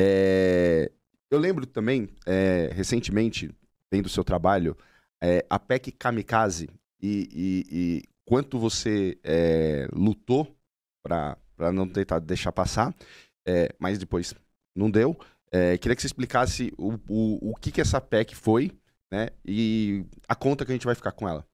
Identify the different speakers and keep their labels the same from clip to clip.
Speaker 1: É, eu lembro também, é, recentemente, vendo o seu trabalho, é, a PEC Kamikaze e, e, e quanto você é, lutou para não tentar deixar passar, é, mas depois não deu. É, queria que você explicasse o, o, o que, que essa PEC foi né, e a conta que a gente vai ficar com ela.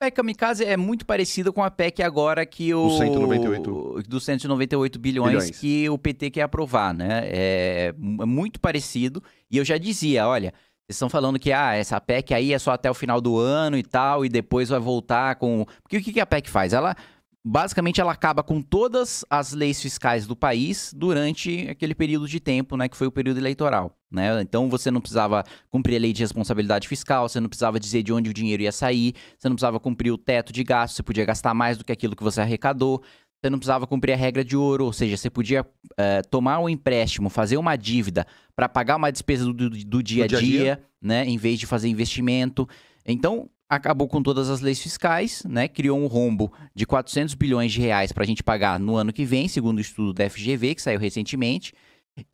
Speaker 2: PEC Kamikaze é muito parecida com a PEC agora que o... Do 198. Do 198 bilhões, bilhões. que o PT quer aprovar, né? É, é muito parecido. E eu já dizia, olha... Vocês estão falando que ah, essa PEC aí é só até o final do ano e tal, e depois vai voltar com. Porque o que a PEC faz? Ela basicamente ela acaba com todas as leis fiscais do país durante aquele período de tempo, né, que foi o período eleitoral, né? Então você não precisava cumprir a lei de responsabilidade fiscal, você não precisava dizer de onde o dinheiro ia sair, você não precisava cumprir o teto de gasto, você podia gastar mais do que aquilo que você arrecadou. Você não precisava cumprir a regra de ouro, ou seja, você podia é, tomar um empréstimo, fazer uma dívida para pagar uma despesa do, do, do, dia a dia, dia, né, em vez de fazer investimento. Então, acabou com todas as leis fiscais, né? criou um rombo de 400 bilhões de reais para a gente pagar no ano que vem, segundo o estudo da FGV, que saiu recentemente,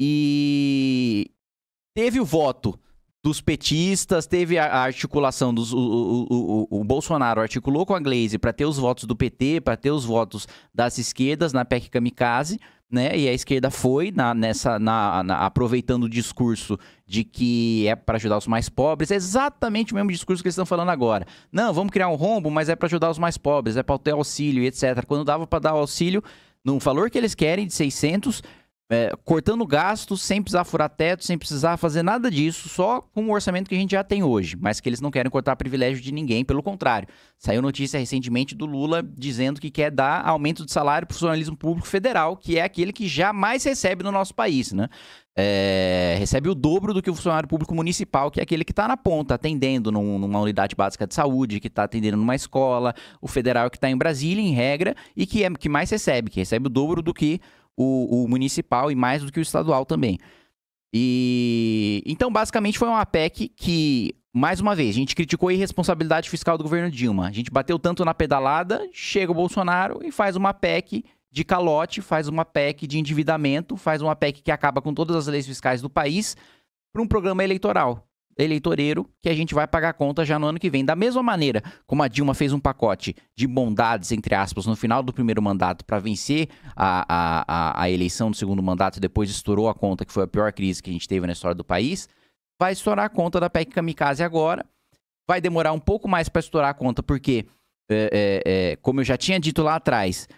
Speaker 2: e teve o voto dos petistas, teve a articulação dos. O, o, o, o Bolsonaro articulou com a Glaze para ter os votos do PT, para ter os votos das esquerdas na PEC Kamikaze né? E a esquerda foi na, nessa, na, na, aproveitando o discurso de que é para ajudar os mais pobres, é exatamente o mesmo discurso que eles estão falando agora. Não, vamos criar um rombo, mas é para ajudar os mais pobres, é para ter auxílio, etc. Quando dava para dar auxílio no valor que eles querem de 600, é, cortando gastos, sem precisar furar teto, sem precisar fazer nada disso, só com o orçamento que a gente já tem hoje, mas que eles não querem cortar privilégio de ninguém, pelo contrário. Saiu notícia recentemente do Lula dizendo que quer dar aumento de salário para o funcionalismo público federal, que é aquele que jamais recebe no nosso país, né? É, recebe o dobro do que o funcionário público municipal, que é aquele que está na ponta, atendendo num, numa unidade básica de saúde, que está atendendo numa escola, o federal que está em Brasília, em regra, e que é que mais recebe, que recebe o dobro do que o, o municipal e mais do que o estadual também. E então, basicamente, foi uma PEC que, mais uma vez, a gente criticou a irresponsabilidade fiscal do governo Dilma. A gente bateu tanto na pedalada, chega o Bolsonaro e faz uma PEC de calote, faz uma PEC de endividamento, faz uma PEC que acaba com todas as leis fiscais do país para um programa eleitoral eleitoreiro que a gente vai pagar a conta já no ano que vem. Da mesma maneira como a Dilma fez um pacote de bondades, entre aspas, no final do primeiro mandato para vencer a, a, a, eleição do segundo mandato e depois estourou a conta, que foi a pior crise que a gente teve na história do país, vai estourar a conta da PEC Kamikaze agora. Vai demorar um pouco mais para estourar a conta, porque, é, é, é, como eu já tinha dito lá atrás,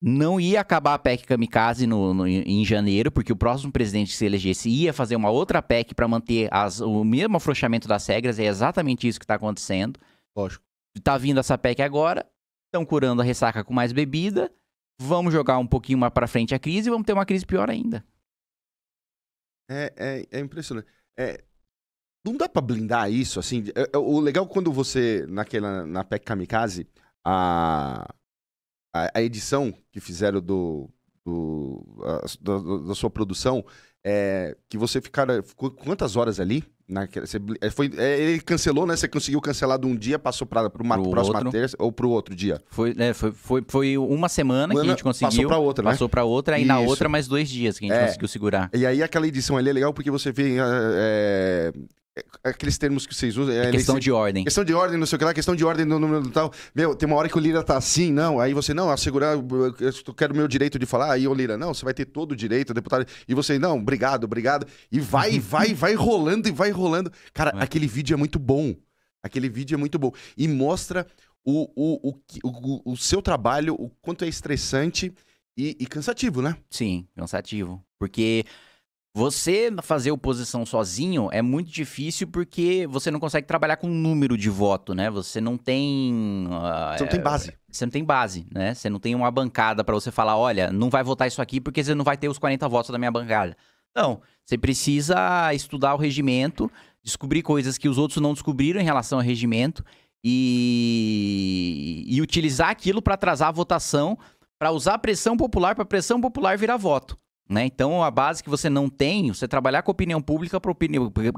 Speaker 2: não ia acabar a PEC kamikaze no, no, em janeiro, porque o próximo presidente que se elegesse ia fazer uma outra PEC para manter as, o mesmo afrouxamento das regras. É exatamente isso que está acontecendo. Lógico. Tá vindo essa PEC agora, estão curando a ressaca com mais bebida. Vamos jogar um pouquinho mais para frente a crise e vamos ter uma crise pior ainda.
Speaker 1: É, é, é impressionante. É, não dá para blindar isso, assim. É, é, o legal quando você, naquela, na PEC kamikaze, a a, a edição que fizeram do, do, a, do, da, sua produção, é, que você ficara, ficou quantas horas ali? Naquela, você, é, foi, é, ele cancelou, né? Você conseguiu cancelar de um dia, passou para uma pro próxima outro. terça ou para o outro dia? Foi, é, foi, foi, foi, uma semana Mano, que a gente conseguiu. Passou para outra, né? Passou para outra e Isso. na outra mais
Speaker 2: dois dias que a gente é, conseguiu
Speaker 1: segurar. E aí aquela edição ali é legal porque você vê ah, é, é, aqueles termos que vocês usam. É, é questão de ordem. Questão de ordem, não sei o que lá, questão de ordem no número tal. Meu, tem uma hora que o Lira tá assim, não. Aí você, não, assegurar, eu quero o meu direito de falar. Aí o Lira, não, você vai ter todo o direito, deputado. E você, não, obrigado, obrigado. E vai, vai, vai rolando e vai rolando. Cara, é. aquele vídeo é muito bom. Aquele vídeo é muito bom. E mostra o, o, o, o, o seu trabalho, o quanto é estressante e, e cansativo, né? Sim, cansativo. Porque você
Speaker 2: fazer oposição sozinho é muito difícil porque você não consegue trabalhar com número de voto, né? Você não tem. Uh, você não tem base. Você não tem base, né? Você não tem uma bancada para você falar: olha, não vai votar isso aqui porque você não vai ter os 40 votos da minha bancada. Não. Você precisa estudar o regimento, descobrir coisas que os outros não descobriram em relação ao regimento e, e utilizar aquilo para atrasar a votação, para usar a pressão popular, para pressão popular virar voto. Né? Então, a base que você não tem, você trabalhar com opinião pública para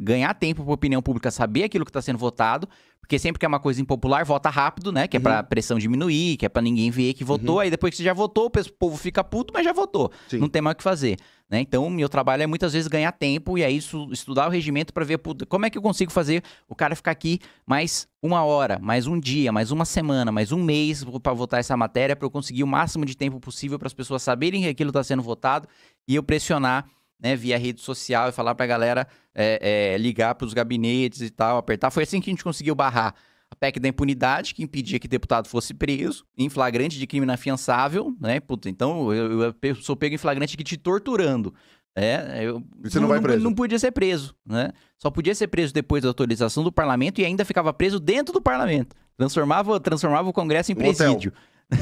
Speaker 2: ganhar tempo para opinião pública saber aquilo que está sendo votado, porque sempre que é uma coisa impopular, vota rápido, né? Que é pra uhum. pressão diminuir, que é pra ninguém ver que votou. Uhum. Aí depois que você já votou, o povo fica puto, mas já votou. Sim. Não tem mais o que fazer. Né? Então, meu trabalho é muitas vezes ganhar tempo e aí é estudar o regimento para ver puto, como é que eu consigo fazer o cara ficar aqui mais uma hora, mais um dia, mais uma semana, mais um mês para votar essa matéria, para eu conseguir o máximo de tempo possível para as pessoas saberem que aquilo está sendo votado e eu pressionar né, via rede social e falar para a galera é, é, ligar para os gabinetes e tal, apertar. Foi assim que a gente conseguiu barrar a PEC da impunidade, que impedia que deputado fosse preso, em flagrante de crime inafiançável, né? Puta, então eu, eu sou pego em flagrante aqui te torturando. É, eu, Você não, não vai preso. Não, podia ser preso, né? Só podia ser preso depois da autorização do parlamento e ainda ficava preso dentro do parlamento. Transformava, transformava o Congresso em presídio.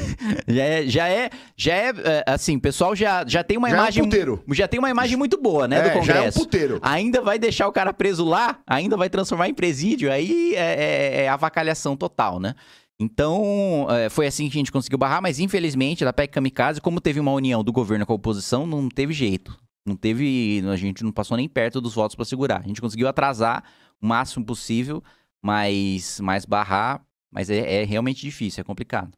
Speaker 2: já é, já é, já é, é assim, pessoal já, já tem uma já imagem, é um já tem uma imagem muito boa, né, é, do Congresso. Já é um puteiro. Ainda vai deixar o cara preso lá, ainda vai transformar em presídio, aí é, é, é avacalhação total, né? Então, é, foi assim que a gente conseguiu barrar, mas infelizmente, da PEC Kamikaze, como teve uma união do governo com a oposição, não teve jeito. Não teve, a gente não passou nem perto dos votos para segurar. A gente conseguiu atrasar o máximo possível, mas, mas barrar, mas é, é realmente difícil, é complicado.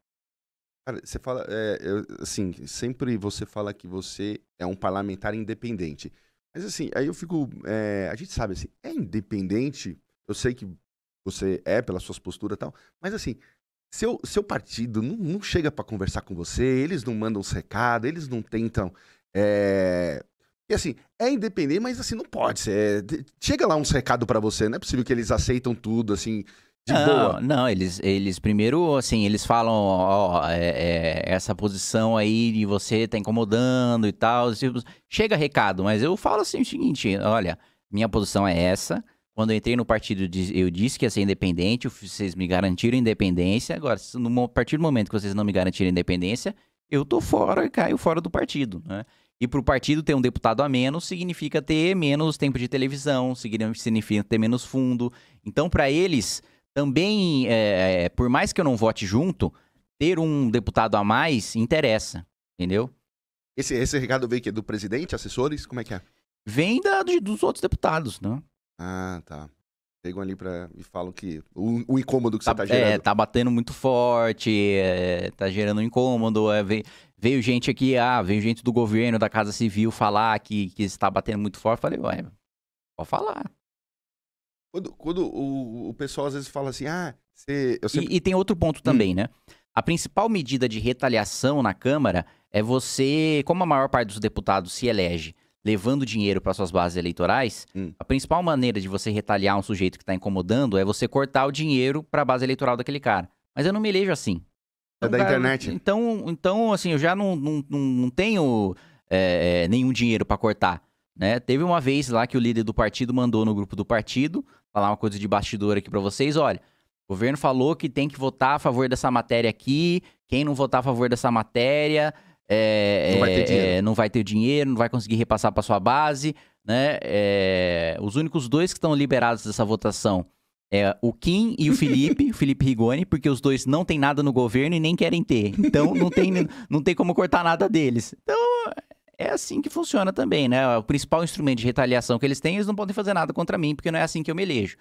Speaker 1: Cara, você fala, é, eu, assim, sempre você fala que você é um parlamentar independente. Mas assim, aí eu fico, é, a gente sabe assim, é independente, eu sei que você é pelas suas posturas e tal, mas assim, seu, seu partido não, não chega para conversar com você, eles não mandam os recados, eles não tentam. É... E assim, é independente, mas assim, não pode ser. É, chega lá uns recados para você, não é possível que eles aceitam tudo, assim de não, boa.
Speaker 2: Não, eles, eles primeiro, assim, eles falam, ó, é, é, essa posição aí de você tá incomodando e tal. Tipo, chega recado, mas eu falo assim o seguinte, olha, minha posição é essa. Quando eu entrei no partido, eu disse que ia ser independente, vocês me garantiram independência. Agora, a partir do momento que vocês não me garantiram independência, eu tô fora e caio fora do partido, né? E para o partido ter um deputado a menos significa ter menos tempo de televisão, significa ter menos fundo. Então, para eles, também, é, por mais que eu não vote junto, ter um deputado a mais interessa,
Speaker 1: entendeu? Esse, esse recado veio que do presidente, assessores, como é que é? Vem da, dos outros deputados, né? Ah, tá. Pegam ali pra, e falam que o, o
Speaker 2: incômodo que tá, você tá, tá gerando. É, tá batendo muito forte, é, tá gerando um incômodo. É, veio, veio, gente aqui, ah, veio gente do governo, da Casa Civil falar que, que está batendo muito forte. Falei, ué,
Speaker 1: pode falar. Quando, quando o, o, pessoal às vezes fala assim, ah, você. Sempre...
Speaker 2: E, e, tem outro ponto também, hum. né? A principal medida de retaliação na Câmara é você, como a maior parte dos deputados se elege levando dinheiro para suas bases eleitorais, hum. a principal maneira de você retaliar um sujeito que está incomodando é você cortar o dinheiro para a base eleitoral daquele cara. Mas eu não me elejo assim. É então, da cara, internet. Então, então, assim, eu já não, não, não tenho é, nenhum dinheiro para cortar. Né? Teve uma vez lá que o líder do partido mandou no grupo do partido falar uma coisa de bastidor aqui para vocês. Olha, o governo falou que tem que votar a favor dessa matéria aqui. Quem não votar a favor dessa matéria é, não, vai é, não, vai ter dinheiro, não vai conseguir repassar para sua base. Né? É, os únicos dois que estão liberados dessa votação é o Kim e o Felipe, o Felipe Rigoni, porque os dois não têm nada no governo e nem querem ter. Então não tem, não tem como cortar nada deles. Então é assim que funciona também, né? O principal instrumento de retaliação que eles têm, eles não podem fazer nada contra mim, porque não é assim que eu me elejo.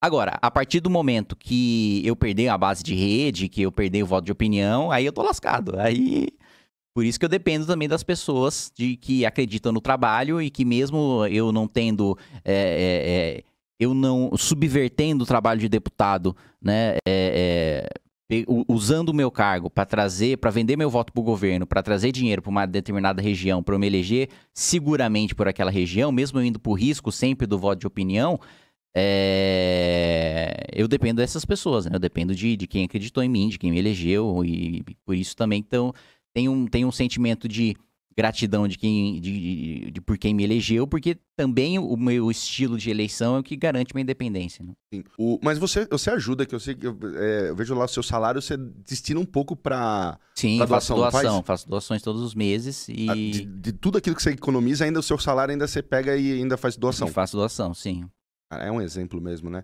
Speaker 2: Agora, a partir do momento que eu perder a base de rede, que eu perder o voto de opinião, aí eu tô lascado. Aí. Por isso que eu dependo também das pessoas de que acreditam no trabalho e que mesmo eu não tendo. É, é, é eu não subvertendo o trabalho de deputado, né? É, é usando o meu cargo para trazer, para vender meu voto para o governo, para trazer dinheiro para uma determinada região, para eu me eleger seguramente por aquela região, mesmo indo por risco sempre do voto de opinião, é... eu dependo dessas pessoas, né? eu dependo de, de quem acreditou em mim, de quem me elegeu, e, e por isso também então, tem, um, tem um sentimento de gratidão de quem de, de, de, por quem me elegeu, porque também o meu estilo de eleição é o que garante minha independência. Né? Sim.
Speaker 1: O, mas você, você ajuda, que eu sei que eu, é, eu vejo lá o seu salário, você destina um pouco para Sim, pra doação, faço doação, faço doações todos os meses e ah, de, de, tudo aquilo que você economiza, ainda o seu salário ainda você pega e ainda faz doação. faço doação, sim. É um exemplo mesmo, né?